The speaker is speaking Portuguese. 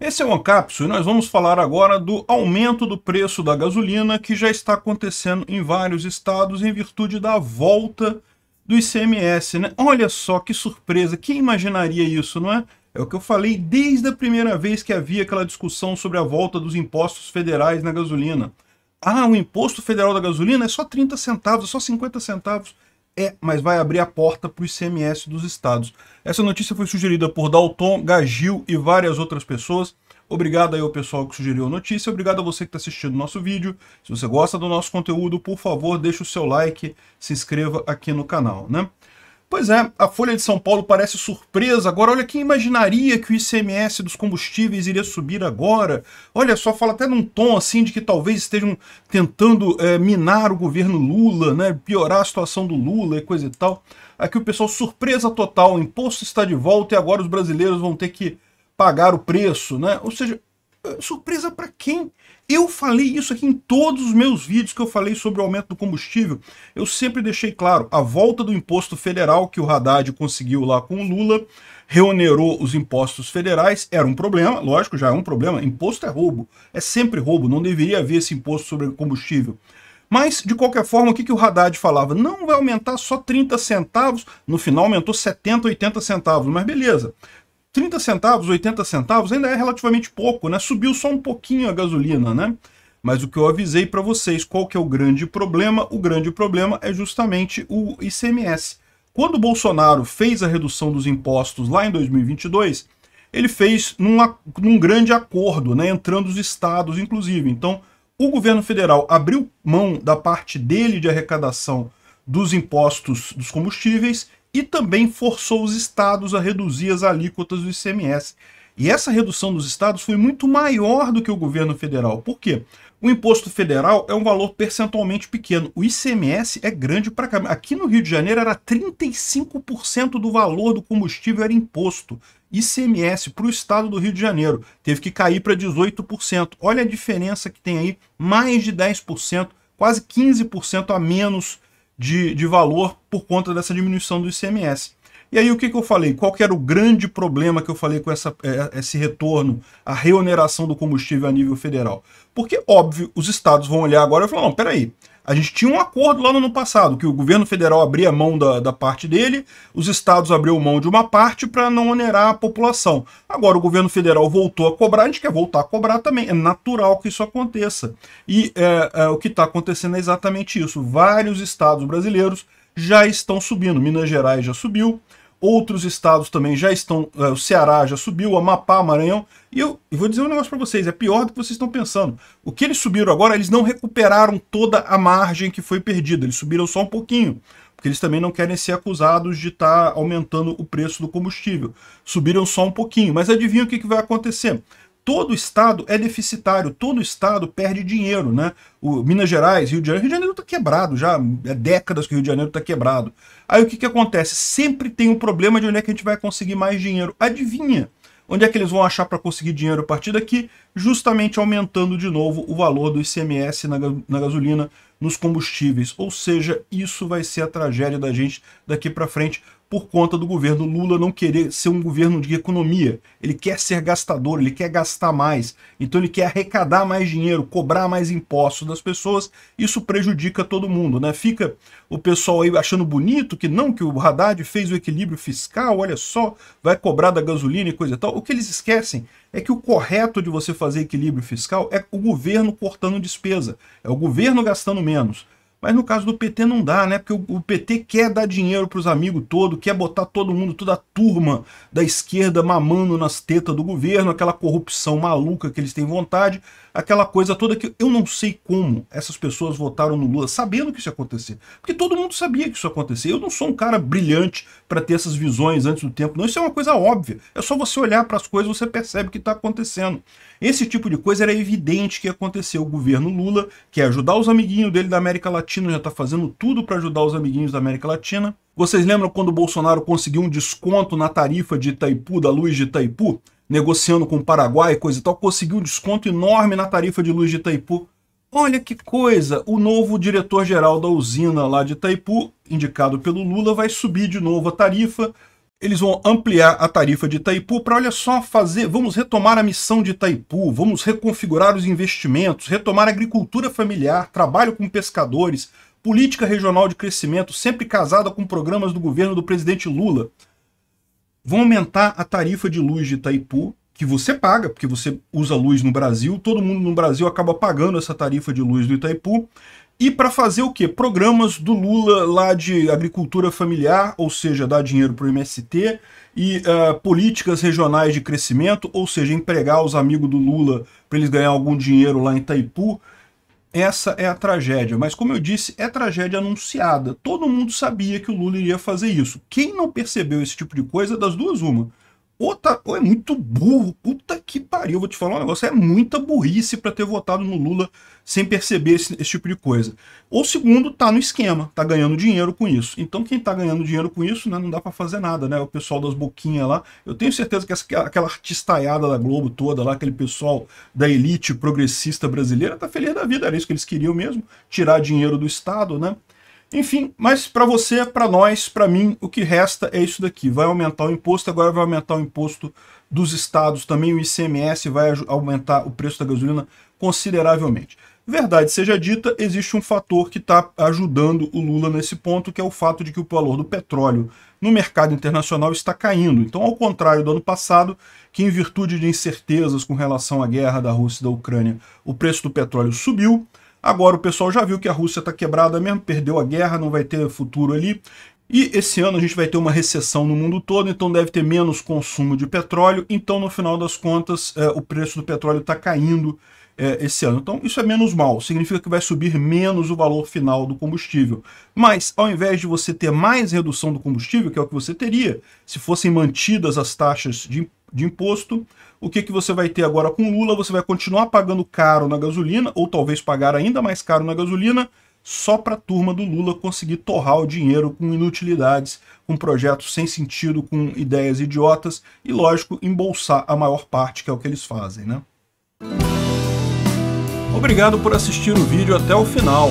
Esse é o Ancapsu e nós vamos falar agora do aumento do preço da gasolina que já está acontecendo em vários estados em virtude da volta do ICMS. Né? Olha só que surpresa, quem imaginaria isso, não é? É o que eu falei desde a primeira vez que havia aquela discussão sobre a volta dos impostos federais na gasolina. Ah, o imposto federal da gasolina é só 30 centavos, é só 50 centavos. É, mas vai abrir a porta para o ICMS dos estados. Essa notícia foi sugerida por Dalton, Gagil e várias outras pessoas. Obrigado aí ao pessoal que sugeriu a notícia, obrigado a você que está assistindo o nosso vídeo. Se você gosta do nosso conteúdo, por favor, deixe o seu like, se inscreva aqui no canal, né? Pois é, a Folha de São Paulo parece surpresa. Agora, olha, quem imaginaria que o ICMS dos combustíveis iria subir agora? Olha só, fala até num tom assim de que talvez estejam tentando é, minar o governo Lula, né? Piorar a situação do Lula e coisa e tal. Aqui o pessoal, surpresa total, o imposto está de volta e agora os brasileiros vão ter que pagar o preço, né? Ou seja, ah, surpresa para quem? Eu falei isso aqui em todos os meus vídeos que eu falei sobre o aumento do combustível. Eu sempre deixei claro, a volta do imposto federal que o Haddad conseguiu lá com o Lula, reonerou os impostos federais, era um problema, lógico, já é um problema, imposto é roubo, é sempre roubo, não deveria haver esse imposto sobre combustível. Mas, de qualquer forma, o que, que o Haddad falava? Não vai aumentar só 30 centavos, no final aumentou 70, 80 centavos, mas beleza. 30 centavos, 80 centavos ainda é relativamente pouco, né? Subiu só um pouquinho a gasolina, né? Mas o que eu avisei para vocês, qual que é o grande problema? O grande problema é justamente o ICMS. Quando o Bolsonaro fez a redução dos impostos lá em 2022, ele fez num, num grande acordo, né, entrando os estados, inclusive. Então, o governo federal abriu mão da parte dele de arrecadação dos impostos dos combustíveis e também forçou os estados a reduzir as alíquotas do ICMS. E essa redução dos estados foi muito maior do que o governo federal. Por quê? O imposto federal é um valor percentualmente pequeno. O ICMS é grande para cá. Aqui no Rio de Janeiro era 35% do valor do combustível era imposto. ICMS para o estado do Rio de Janeiro teve que cair para 18%. Olha a diferença que tem aí, mais de 10%, quase 15% a menos de, de valor por conta dessa diminuição do ICMS. E aí o que, que eu falei? Qual que era o grande problema que eu falei com essa, é, esse retorno, a reoneração do combustível a nível federal? Porque, óbvio, os estados vão olhar agora e falar, não, peraí, a gente tinha um acordo lá no ano passado, que o governo federal abria mão da, da parte dele, os estados abriram mão de uma parte para não onerar a população. Agora o governo federal voltou a cobrar, a gente quer voltar a cobrar também. É natural que isso aconteça. E é, é, o que está acontecendo é exatamente isso. Vários estados brasileiros já estão subindo. Minas Gerais já subiu, Outros estados também já estão. É, o Ceará já subiu, o Amapá, Maranhão. E eu, eu vou dizer um negócio para vocês: é pior do que vocês estão pensando. O que eles subiram agora, eles não recuperaram toda a margem que foi perdida. Eles subiram só um pouquinho. Porque eles também não querem ser acusados de estar tá aumentando o preço do combustível. Subiram só um pouquinho. Mas adivinha o que, que vai acontecer? todo estado é deficitário, todo estado perde dinheiro, né? O Minas Gerais, Rio de Janeiro, Rio de Janeiro está quebrado já, há é décadas que o Rio de Janeiro está quebrado. Aí o que, que acontece? Sempre tem um problema de onde é que a gente vai conseguir mais dinheiro. Adivinha? Onde é que eles vão achar para conseguir dinheiro a partir daqui? Justamente aumentando de novo o valor do ICMS na, na gasolina, nos combustíveis. Ou seja, isso vai ser a tragédia da gente daqui para frente por conta do governo Lula não querer ser um governo de economia. Ele quer ser gastador, ele quer gastar mais. Então ele quer arrecadar mais dinheiro, cobrar mais impostos das pessoas. Isso prejudica todo mundo, né? Fica o pessoal aí achando bonito que não, que o Haddad fez o equilíbrio fiscal, olha só, vai cobrar da gasolina e coisa e tal. O que eles esquecem é que o correto de você fazer equilíbrio fiscal é o governo cortando despesa, é o governo gastando menos. Mas no caso do PT não dá, né? Porque o PT quer dar dinheiro para os amigos todo, quer botar todo mundo, toda a turma da esquerda mamando nas tetas do governo, aquela corrupção maluca que eles têm vontade aquela coisa toda que eu não sei como essas pessoas votaram no Lula sabendo que isso ia acontecer. Porque todo mundo sabia que isso ia acontecer. Eu não sou um cara brilhante para ter essas visões antes do tempo, não. Isso é uma coisa óbvia. É só você olhar para as coisas você percebe que está acontecendo. Esse tipo de coisa era evidente que ia acontecer. O governo Lula quer ajudar os amiguinhos dele da América Latina, já está fazendo tudo para ajudar os amiguinhos da América Latina. Vocês lembram quando o Bolsonaro conseguiu um desconto na tarifa de Itaipu, da luz de Itaipu? negociando com o Paraguai, coisa e tal, conseguiu um desconto enorme na tarifa de luz de Itaipu. Olha que coisa, o novo diretor-geral da usina lá de Itaipu, indicado pelo Lula, vai subir de novo a tarifa. Eles vão ampliar a tarifa de Itaipu para, olha só, fazer, vamos retomar a missão de Itaipu, vamos reconfigurar os investimentos, retomar a agricultura familiar, trabalho com pescadores, política regional de crescimento, sempre casada com programas do governo do presidente Lula vão aumentar a tarifa de luz de Itaipu, que você paga, porque você usa luz no Brasil, todo mundo no Brasil acaba pagando essa tarifa de luz do Itaipu. E para fazer o quê? Programas do Lula lá de agricultura familiar, ou seja, dar dinheiro para o MST, e uh, políticas regionais de crescimento, ou seja, empregar os amigos do Lula para eles ganhar algum dinheiro lá em Itaipu. Essa é a tragédia, mas como eu disse, é tragédia anunciada. Todo mundo sabia que o Lula iria fazer isso. Quem não percebeu esse tipo de coisa, das duas, uma ou, tá, ou é muito burro, puta que pariu, vou te falar um negócio, é muita burrice para ter votado no Lula sem perceber esse, esse, tipo de coisa. Ou segundo, tá no esquema, tá ganhando dinheiro com isso. Então quem tá ganhando dinheiro com isso, né, não dá para fazer nada, né? O pessoal das boquinhas lá, eu tenho certeza que essa, aquela artistaiada da Globo toda lá, aquele pessoal da elite progressista brasileira tá feliz da vida, era isso que eles queriam mesmo, tirar dinheiro do Estado, né? Enfim, mas para você, para nós, para mim, o que resta é isso daqui. Vai aumentar o imposto, agora vai aumentar o imposto dos estados também, o ICMS vai aumentar o preço da gasolina consideravelmente. Verdade seja dita, existe um fator que está ajudando o Lula nesse ponto, que é o fato de que o valor do petróleo no mercado internacional está caindo. Então, ao contrário do ano passado, que em virtude de incertezas com relação à guerra da Rússia e da Ucrânia, o preço do petróleo subiu, Agora o pessoal já viu que a Rússia está quebrada mesmo, perdeu a guerra, não vai ter futuro ali. E esse ano a gente vai ter uma recessão no mundo todo, então deve ter menos consumo de petróleo. Então, no final das contas, é, o preço do petróleo está caindo é, esse ano. Então, isso é menos mal. Significa que vai subir menos o valor final do combustível. Mas, ao invés de você ter mais redução do combustível, que é o que você teria, se fossem mantidas as taxas de de imposto. O que, que você vai ter agora com Lula? Você vai continuar pagando caro na gasolina, ou talvez pagar ainda mais caro na gasolina, só para a turma do Lula conseguir torrar o dinheiro com inutilidades, com projetos sem sentido, com ideias idiotas e, lógico, embolsar a maior parte, que é o que eles fazem, né? Obrigado por assistir o vídeo até o final.